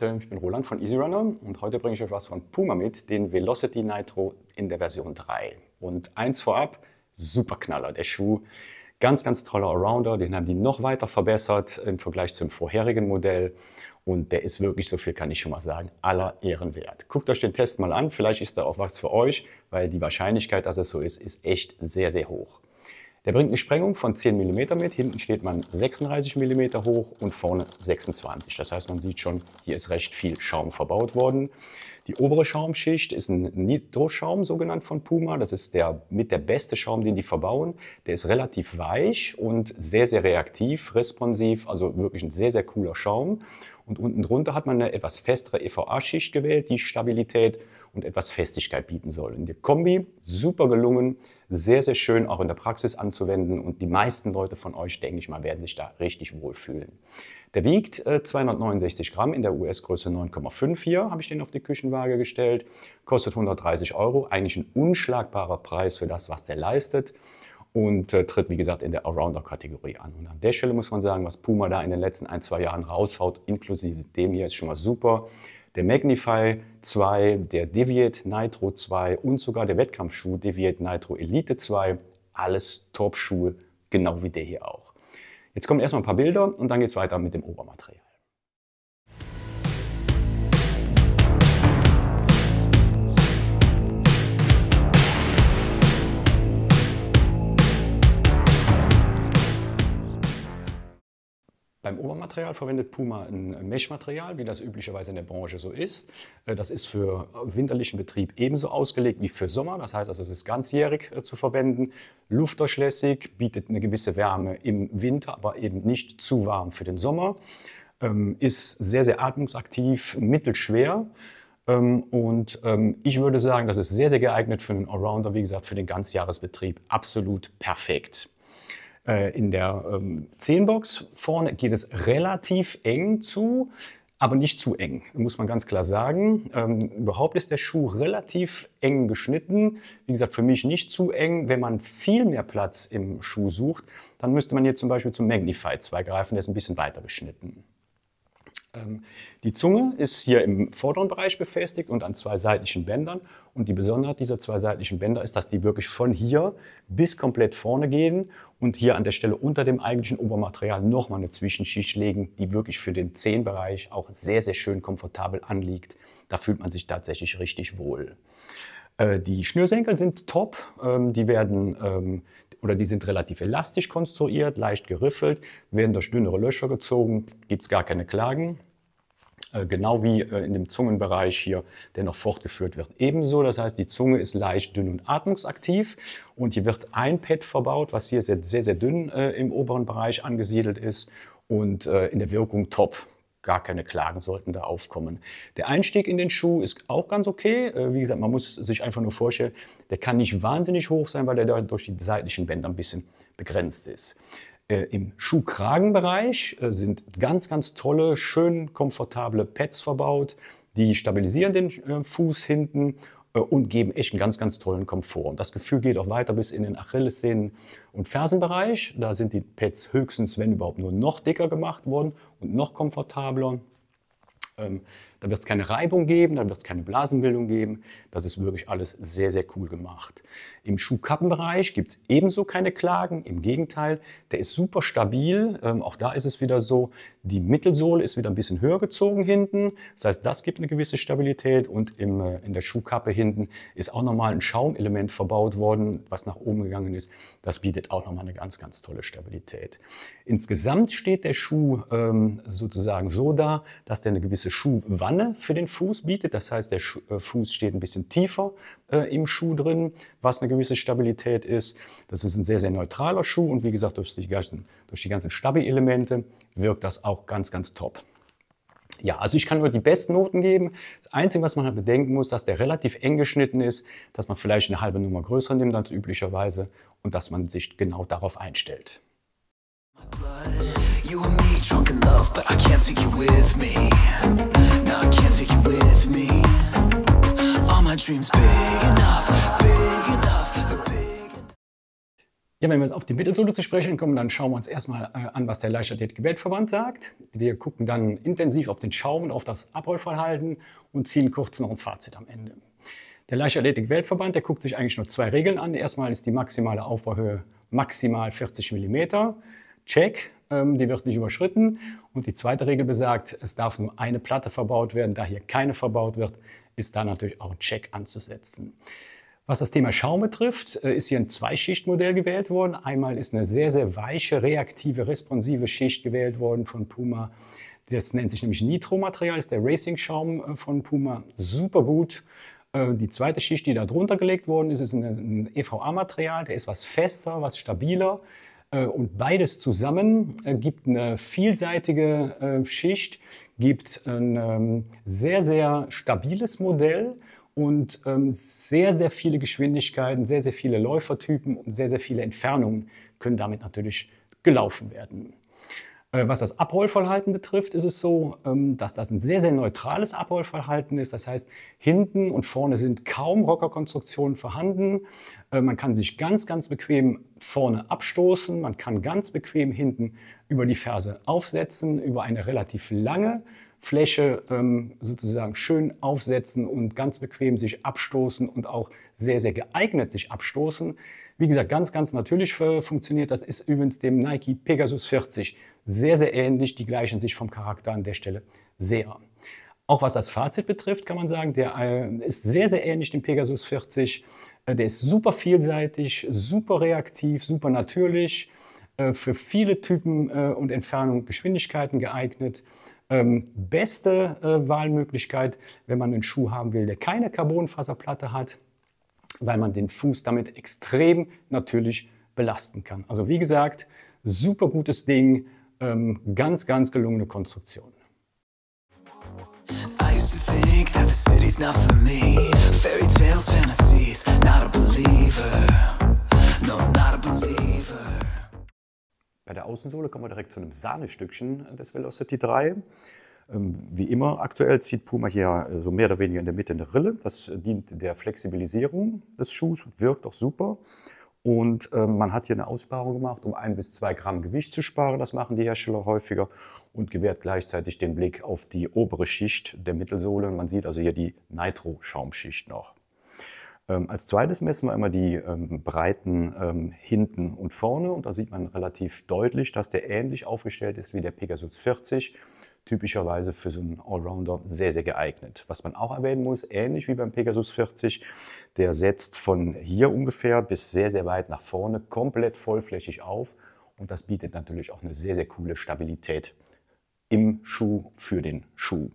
Leute, ich bin Roland von EasyRunner und heute bringe ich euch was von Puma mit, den Velocity Nitro in der Version 3. Und eins vorab, super Knaller, der Schuh. Ganz, ganz toller Allrounder, den haben die noch weiter verbessert im Vergleich zum vorherigen Modell. Und der ist wirklich, so viel kann ich schon mal sagen, aller Ehren wert. Guckt euch den Test mal an, vielleicht ist da auch was für euch, weil die Wahrscheinlichkeit, dass es so ist, ist echt sehr, sehr hoch. Der bringt eine Sprengung von 10 mm mit. Hinten steht man 36 mm hoch und vorne 26. Das heißt, man sieht schon, hier ist recht viel Schaum verbaut worden. Die obere Schaumschicht ist ein Nitro-Schaum, sogenannt von Puma. Das ist der, mit der beste Schaum, den die verbauen. Der ist relativ weich und sehr, sehr reaktiv, responsiv, also wirklich ein sehr, sehr cooler Schaum. Und unten drunter hat man eine etwas festere EVA-Schicht gewählt, die Stabilität und etwas Festigkeit bieten soll. In der Kombi super gelungen, sehr, sehr schön auch in der Praxis anzuwenden und die meisten Leute von euch, denke ich mal, werden sich da richtig wohlfühlen. Der wiegt äh, 269 Gramm in der US-Größe 9,5 hier, habe ich den auf die Küchenwaage gestellt. Kostet 130 Euro, eigentlich ein unschlagbarer Preis für das, was der leistet und äh, tritt, wie gesagt, in der arounder kategorie an. Und an der Stelle muss man sagen, was Puma da in den letzten ein, zwei Jahren raushaut, inklusive dem hier, ist schon mal super der Magnify 2, der Deviate Nitro 2 und sogar der Wettkampfschuh Deviate Nitro Elite 2. Alles Top-Schuhe, genau wie der hier auch. Jetzt kommen erstmal ein paar Bilder und dann geht es weiter mit dem Obermaterial. Beim Obermaterial verwendet Puma ein Meshmaterial, wie das üblicherweise in der Branche so ist. Äh, das ist für äh, winterlichen Betrieb ebenso ausgelegt wie für Sommer. Das heißt also, es ist ganzjährig äh, zu verwenden, luftdurchlässig, bietet eine gewisse Wärme im Winter, aber eben nicht zu warm für den Sommer, ähm, ist sehr, sehr atmungsaktiv, mittelschwer. Ähm, und ähm, ich würde sagen, das ist sehr, sehr geeignet für einen Allrounder, wie gesagt, für den Ganzjahresbetrieb absolut perfekt. Äh, in der ähm, vorne geht es relativ eng zu, aber nicht zu eng, muss man ganz klar sagen. Ähm, überhaupt ist der Schuh relativ eng geschnitten. Wie gesagt, für mich nicht zu eng. Wenn man viel mehr Platz im Schuh sucht, dann müsste man hier zum Beispiel zum Magnify 2 greifen, der ist ein bisschen weiter geschnitten. Ähm, die Zunge ist hier im vorderen Bereich befestigt und an zwei seitlichen Bändern. Und die Besonderheit dieser zwei seitlichen Bänder ist, dass die wirklich von hier bis komplett vorne gehen und hier an der Stelle unter dem eigentlichen Obermaterial nochmal eine Zwischenschicht legen, die wirklich für den Zehenbereich auch sehr, sehr schön komfortabel anliegt. Da fühlt man sich tatsächlich richtig wohl. Äh, die Schnürsenkel sind top, ähm, die werden ähm, oder die sind relativ elastisch konstruiert, leicht geriffelt, werden durch dünnere Löcher gezogen, gibt es gar keine Klagen. Äh, genau wie äh, in dem Zungenbereich hier, der noch fortgeführt wird. Ebenso, das heißt, die Zunge ist leicht dünn und atmungsaktiv und hier wird ein Pad verbaut, was hier sehr, sehr, sehr dünn äh, im oberen Bereich angesiedelt ist und äh, in der Wirkung top. Gar keine Klagen sollten da aufkommen. Der Einstieg in den Schuh ist auch ganz okay. Äh, wie gesagt, man muss sich einfach nur vorstellen, der kann nicht wahnsinnig hoch sein, weil der durch die seitlichen Bänder ein bisschen begrenzt ist. Äh, Im Schuhkragenbereich äh, sind ganz, ganz tolle, schön komfortable Pads verbaut. Die stabilisieren den äh, Fuß hinten und geben echt einen ganz, ganz tollen Komfort. Und das Gefühl geht auch weiter bis in den Achillessehnen- und Fersenbereich. Da sind die Pads höchstens, wenn überhaupt, nur noch dicker gemacht worden und noch komfortabler. Ähm, da wird es keine Reibung geben, da wird es keine Blasenbildung geben. Das ist wirklich alles sehr, sehr cool gemacht. Im Schuhkappenbereich gibt es ebenso keine Klagen. Im Gegenteil, der ist super stabil. Ähm, auch da ist es wieder so, die Mittelsohle ist wieder ein bisschen höher gezogen hinten. Das heißt, das gibt eine gewisse Stabilität. Und im, äh, in der Schuhkappe hinten ist auch nochmal ein Schaumelement verbaut worden, was nach oben gegangen ist. Das bietet auch nochmal eine ganz, ganz tolle Stabilität. Insgesamt steht der Schuh ähm, sozusagen so da, dass der eine gewisse Schuhweite Wanne für den Fuß bietet. Das heißt, der äh, Fuß steht ein bisschen tiefer äh, im Schuh drin, was eine gewisse Stabilität ist. Das ist ein sehr, sehr neutraler Schuh und wie gesagt, durch die ganzen, durch ganzen Stabi-Elemente wirkt das auch ganz, ganz top. Ja, also ich kann nur die besten Noten geben. Das Einzige, was man halt bedenken muss, dass der relativ eng geschnitten ist, dass man vielleicht eine halbe Nummer größer nimmt als üblicherweise und dass man sich genau darauf einstellt. Ja, wenn wir auf die Mittelsohle zu sprechen kommen, dann schauen wir uns erstmal äh, an, was der Leichtathletik-Weltverband sagt. Wir gucken dann intensiv auf den Schaum und auf das Abrollverhalten und ziehen kurz noch ein Fazit am Ende. Der Leichtathletik-Weltverband, der guckt sich eigentlich nur zwei Regeln an. Erstmal ist die maximale Aufbauhöhe maximal 40 mm check, ähm, die wird nicht überschritten. Und die zweite Regel besagt, es darf nur eine Platte verbaut werden. Da hier keine verbaut wird, ist da natürlich auch ein Check anzusetzen. Was das Thema Schaum betrifft, äh, ist hier ein Zweischichtmodell gewählt worden. Einmal ist eine sehr, sehr weiche, reaktive, responsive Schicht gewählt worden von Puma. Das nennt sich nämlich Nitro-Material, ist der Racing-Schaum äh, von Puma. Super gut. Äh, die zweite Schicht, die da drunter gelegt worden ist, ist ein EVA-Material. E der ist was fester, was stabiler. Äh, und beides zusammen äh, gibt eine vielseitige äh, Schicht, gibt ein ähm, sehr, sehr stabiles Modell und ähm, sehr, sehr viele Geschwindigkeiten, sehr, sehr viele Läufertypen und sehr, sehr viele Entfernungen können damit natürlich gelaufen werden. Äh, was das Abrollverhalten betrifft, ist es so, ähm, dass das ein sehr, sehr neutrales Abrollverhalten ist. Das heißt, hinten und vorne sind kaum Rockerkonstruktionen vorhanden. Äh, man kann sich ganz, ganz bequem vorne abstoßen. Man kann ganz bequem hinten über die Ferse aufsetzen, über eine relativ lange Fläche ähm, sozusagen schön aufsetzen und ganz bequem sich abstoßen und auch sehr, sehr geeignet sich abstoßen. Wie gesagt, ganz, ganz natürlich äh, funktioniert. Das ist übrigens dem Nike Pegasus 40 sehr, sehr ähnlich. Die gleichen sich vom Charakter an der Stelle sehr. Auch was das Fazit betrifft, kann man sagen, der äh, ist sehr, sehr ähnlich dem Pegasus 40. Äh, der ist super vielseitig, super reaktiv, super natürlich, für viele Typen und Entfernungen, Geschwindigkeiten geeignet. Ähm, beste Wahlmöglichkeit, wenn man einen Schuh haben will, der keine Carbonfaserplatte hat weil man den Fuß damit extrem natürlich belasten kann. Also wie gesagt, super gutes Ding, ähm, ganz, ganz gelungene Konstruktion. Bei der Außensohle kommen wir direkt zu einem Sahnestückchen des Velocity 3. Ähm, wie immer aktuell zieht Puma hier äh, so mehr oder weniger in der Mitte eine Rille. Das äh, dient der Flexibilisierung des Schuhs, wirkt auch super. Und ähm, man hat hier eine Aussparung gemacht, um ein bis zwei Gramm Gewicht zu sparen. Das machen die Hersteller häufiger und gewährt gleichzeitig den Blick auf die obere Schicht der Mittelsohle. Man sieht also hier die Nitro-Schaumschicht noch. Ähm, als zweites messen wir immer die Breiten hinten und vorne. Und da sieht man relativ deutlich, dass der ähnlich aufgestellt ist wie der Pegasus 40 typischerweise für so einen Allrounder sehr, sehr geeignet. Was man auch erwähnen muss, ähnlich wie beim Pegasus 40, der setzt von hier ungefähr bis sehr, sehr weit nach vorne komplett vollflächig auf und das bietet natürlich auch eine sehr, sehr coole Stabilität im Schuh für den Schuh.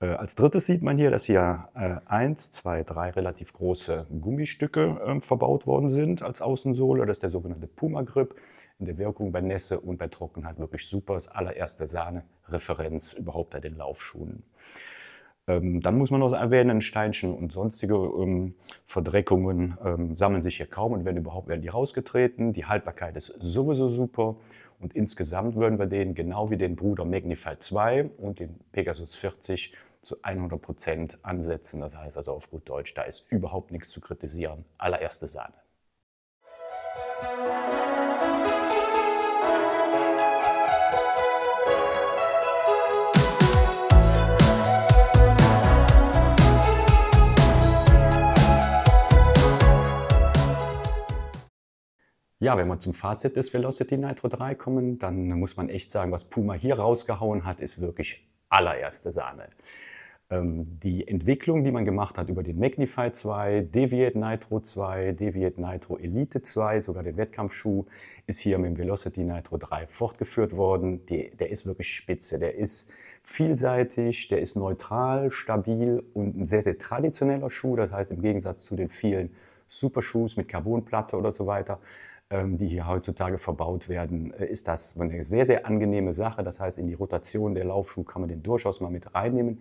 Äh, als drittes sieht man hier, dass hier äh, eins, zwei, drei relativ große Gummistücke ähm, verbaut worden sind als Außensohle. Das ist der sogenannte Puma Grip in der Wirkung bei Nässe und bei Trockenheit wirklich super. Das allererste Sahne-Referenz überhaupt bei den Laufschuhen. Ähm, dann muss man noch erwähnen, Steinchen und sonstige ähm, Verdreckungen ähm, sammeln sich hier kaum und werden überhaupt werden die rausgetreten. Die Haltbarkeit ist sowieso super und insgesamt würden wir den genau wie den Bruder Magnify 2 und den Pegasus 40 zu 100% Prozent ansetzen. Das heißt also auf gut Deutsch, da ist überhaupt nichts zu kritisieren. Allererste Sahne. Ja, wenn man zum Fazit des Velocity Nitro 3 kommen, dann muss man echt sagen, was Puma hier rausgehauen hat, ist wirklich allererste Sahne. Ähm, die Entwicklung, die man gemacht hat über den Magnify 2, Deviate Nitro 2, Deviate Nitro Elite 2, sogar den Wettkampfschuh, ist hier mit dem Velocity Nitro 3 fortgeführt worden. Die, der ist wirklich spitze, der ist vielseitig, der ist neutral, stabil und ein sehr, sehr traditioneller Schuh. Das heißt, im Gegensatz zu den vielen Supershoes mit Carbonplatte oder so weiter, ähm, die hier heutzutage verbaut werden, äh, ist das eine sehr, sehr angenehme Sache. Das heißt, in die Rotation der Laufschuhe kann man den durchaus mal mit reinnehmen,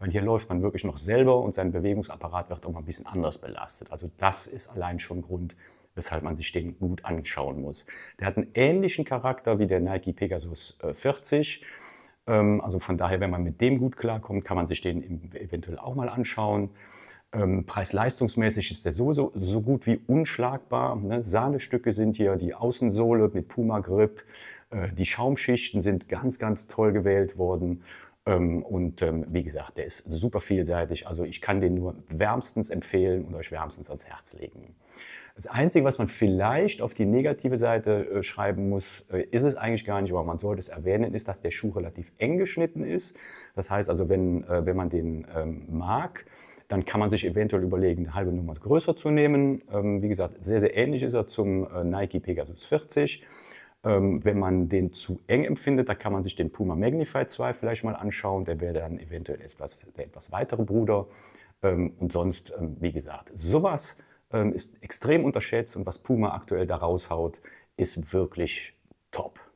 weil hier läuft man wirklich noch selber und sein Bewegungsapparat wird auch mal ein bisschen anders belastet. Also das ist allein schon Grund, weshalb man sich den gut anschauen muss. Der hat einen ähnlichen Charakter wie der Nike Pegasus 40. Äh, ähm, also von daher, wenn man mit dem gut klarkommt, kann man sich den eventuell auch mal anschauen. Ähm, Preis-leistungsmäßig ist der sowieso so gut wie unschlagbar. Ne? Sahnestücke sind hier die Außensohle mit Puma Grip. Äh, die Schaumschichten sind ganz, ganz toll gewählt worden. Ähm, und ähm, wie gesagt, der ist super vielseitig. Also ich kann den nur wärmstens empfehlen und euch wärmstens ans Herz legen. Das Einzige, was man vielleicht auf die negative Seite äh, schreiben muss, äh, ist es eigentlich gar nicht, aber man sollte es erwähnen, ist, dass der Schuh relativ eng geschnitten ist. Das heißt also, wenn, äh, wenn man den ähm, mag, dann kann man sich eventuell überlegen, eine halbe Nummer größer zu nehmen. Ähm, wie gesagt, sehr, sehr ähnlich ist er zum äh, Nike Pegasus 40. Ähm, wenn man den zu eng empfindet, da kann man sich den Puma Magnify 2 vielleicht mal anschauen. Der wäre dann eventuell etwas, der etwas weitere Bruder. Ähm, und sonst, ähm, wie gesagt, sowas ähm, ist extrem unterschätzt und was Puma aktuell da raushaut, ist wirklich top.